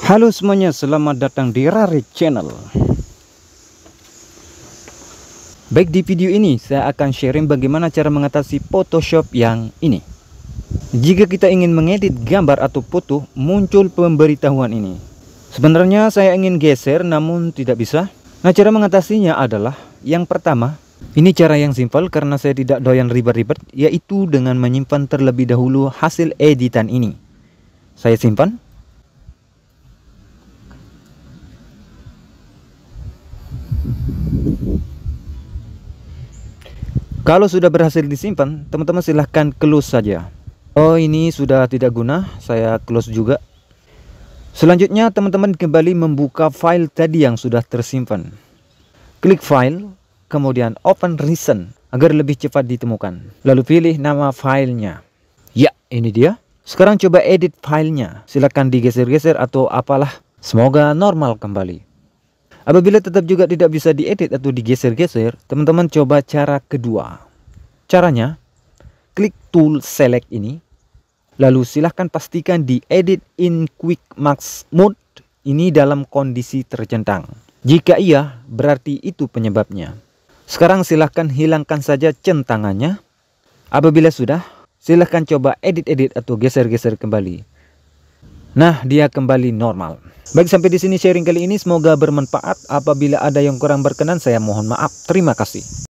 Halo semuanya, selamat datang di Rari Channel. Baik di video ini saya akan sharing bagaimana cara mengatasi Photoshop yang ini. Jika kita ingin mengedit gambar atau foto, muncul pemberitahuan ini. Sebenarnya saya ingin geser namun tidak bisa. Nah, cara mengatasinya adalah yang pertama, ini cara yang simpel karena saya tidak doyan ribet-ribet, yaitu dengan menyimpan terlebih dahulu hasil editan ini. Saya simpan kalau sudah berhasil disimpan teman-teman silahkan close saja oh ini sudah tidak guna saya close juga selanjutnya teman-teman kembali membuka file tadi yang sudah tersimpan klik file kemudian open recent agar lebih cepat ditemukan lalu pilih nama filenya ya ini dia sekarang coba edit filenya silahkan digeser-geser atau apalah semoga normal kembali Apabila tetap juga tidak bisa diedit atau digeser-geser, teman-teman coba cara kedua. Caranya, klik tool select ini, lalu silahkan pastikan di edit in quick max mode ini dalam kondisi tercentang. Jika iya, berarti itu penyebabnya. Sekarang silahkan hilangkan saja centangannya. Apabila sudah, silahkan coba edit-edit atau geser-geser kembali. Nah, dia kembali normal. Baik, sampai di sini sharing kali ini. Semoga bermanfaat. Apabila ada yang kurang berkenan, saya mohon maaf. Terima kasih.